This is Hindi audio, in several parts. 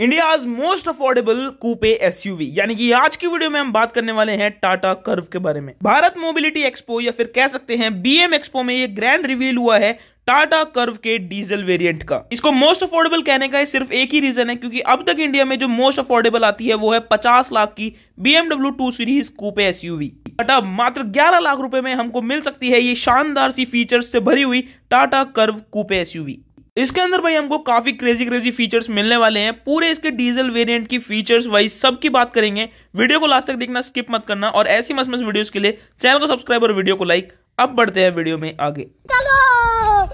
India most affordable coupe SUV यानी कि आज की वीडियो में हम बात करने वाले हैं टाटा कर्व के बारे में भारत मोबिलिटी एक्सपो या फिर कह सकते हैं बीएम एक्सपो में ये ग्रैंड रिवील हुआ है टाटा कर्व के डीजल वेरिएंट का इसको मोस्ट अफोर्डेबल कहने का सिर्फ एक ही रीजन है क्योंकि अब तक इंडिया में जो मोस्ट अफोर्डेबल आती है वो है पचास लाख की BMW two series coupe SUV Tata मात्र 11 लाख रुपए में हमको मिल सकती है ये शानदार सी फीचर्स से भरी हुई टाटा कर्व कूपे एसयूवी इसके अंदर भाई हमको काफी क्रेजी क्रेजी फीचर्स मिलने वाले हैं पूरे इसके डीजल वेरिएंट की फीचर्स वाइज सब की बात करेंगे वीडियो को लास्ट तक देखना स्किप मत करना और ऐसी मस्त मस्त वीडियोस के लिए चैनल को सब्सक्राइब और वीडियो को लाइक अब बढ़ते हैं वीडियो में आगे चलो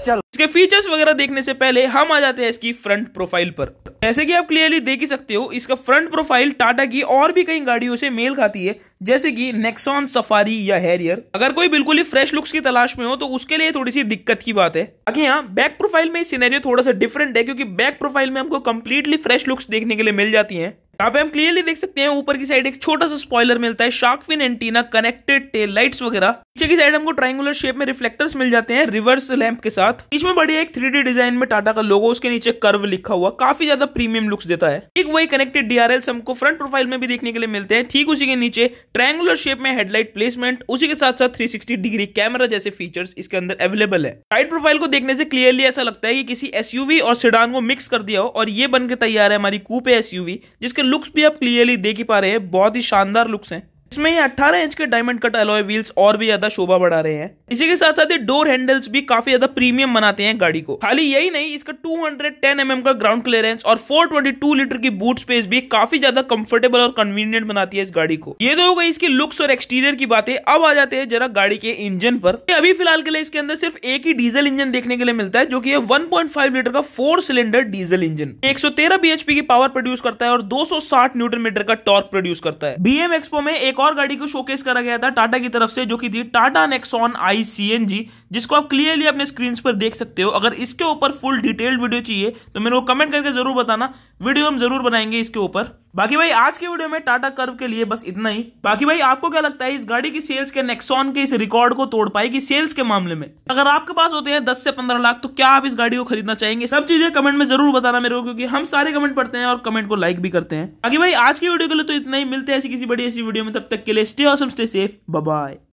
चल इसके फीचर्स वगैरह देखने से पहले हम आ जाते हैं इसकी फ्रंट प्रोफाइल पर जैसे कि आप क्लियरली देख ही सकते हो इसका फ्रंट प्रोफाइल टाटा की और भी कई गाड़ियों से मेल खाती है जैसे कि नेक्सॉन सफारी या हैरियर अगर कोई बिल्कुल ही फ्रेश लुक्स की तलाश में हो तो उसके लिए थोड़ी सी दिक्कत की बात है बाकी यहाँ बैक प्रोफाइल में सीनेरियो थोड़ा सा डिफरेंट है क्योंकि बैक प्रोफाइल में हमको कम्प्लीटली फ्रेश लुक्स देखने के लिए मिल जाती है यहाँ पे हम क्लियरली देख सकते हैं ऊपर की साइड एक छोटा सा स्पॉइलर मिलता है fin antenna connected tail lights वगैरह पीछे की साइड हमको ट्राइंगुलर शेप में रिफ्लेक्टर्स मिल जाते हैं रिवर्स लैंप के साथ बीच में बढ़िया एक थ्री डिजाइन में टाटा का लोगो उसके नीचे कर्व लिखा हुआ काफी ज्यादा प्रीमियम लुक्स देता है एक वही कनेक्टेड डीआरएल्स हमको फ्रंट प्रोफाइल में भी देखने के लिए मिलते हैं ठीक उसी के नीचे ट्राइंगुलर शेप में हेडलाइट प्लेसमेंट उसी के साथ साथ थ्री डिग्री कैमरा जैसे फीचर्स इसके अंदर अवेलेबल है साइड प्रोफाइल को देखने से क्लियरली ऐसा लगता है कि किसी एसयूवी और सिडान को मिक्स कर दिया हो और ये बनकर तैयार है हमारी कूपे एसयूवी जिसके लुक्स भी आप क्लियरली देख ही पा रहे हैं बहुत ही शानदार लुक्स हैं इसमें ये 18 इंच के डायमंड कट अलॉय व्हील्स और भी ज्यादा शोभा बढ़ा रहे हैं इसी के साथ साथ ये डोर हैंडल्स भी काफी ज्यादा प्रीमियम बनाते हैं गाड़ी को खाली यही नहीं इसका 210 हंड्रेड mm का ग्राउंड क्लियरेंस और 422 लीटर की बूट स्पेस भी काफी ज्यादा कंफर्टेबल और कन्वीनियंट बनाती है इस गाड़ी को ये तो हो गई इसकी लुक्स और एक्सटीरियर की बातें अब आ जाते हैं जरा गाड़ी के इंजन पर अभी फिलहाल के लिए इसके अंदर सिर्फ एक ही डीजल इंजन देखने के लिए मिलता है जो की वन पॉइंट लीटर का फोर सिलेंडर डीजल इंजन एक सौ की पावर प्रोड्यूस करता है और दो न्यूटन मीटर का टॉर्क प्रोड्यूस करता है बीएम एक्सपो में एक और गाड़ी को शोकेस करा गया था टाटा की तरफ से जो कि थी टाटा नेक्सॉन आई सी जिसको आप क्लियरली अपने स्क्रीन पर देख सकते हो अगर इसके ऊपर फुल डिटेल्ड वीडियो चाहिए तो मेरे को कमेंट करके जरूर बताना वीडियो हम जरूर बनाएंगे इसके ऊपर बाकी भाई आज के वीडियो में टाटा कर्व के लिए बस इतना ही बाकी भाई आपको क्या लगता है इस गाड़ी की सेल्स के नेक्सॉन के इस रिकॉर्ड को तोड़ पाएगी सेल्स के मामले में अगर आपके पास होते हैं दस से पंद्रह लाख तो क्या आप इस गाड़ी को खरीदना चाहेंगे सब चीजें कमेंट में जरूर बताना मेरे को क्योंकि हम सारे कमेंट पढ़ते हैं और कमेंट को लाइक भी करते हैं बाकी भाई आज की वीडियो के लिए तो इतना ही मिलते हैं ऐसी किसी बड़ी ऐसी वीडियो में तब तक के लिए stay awesome stay safe bye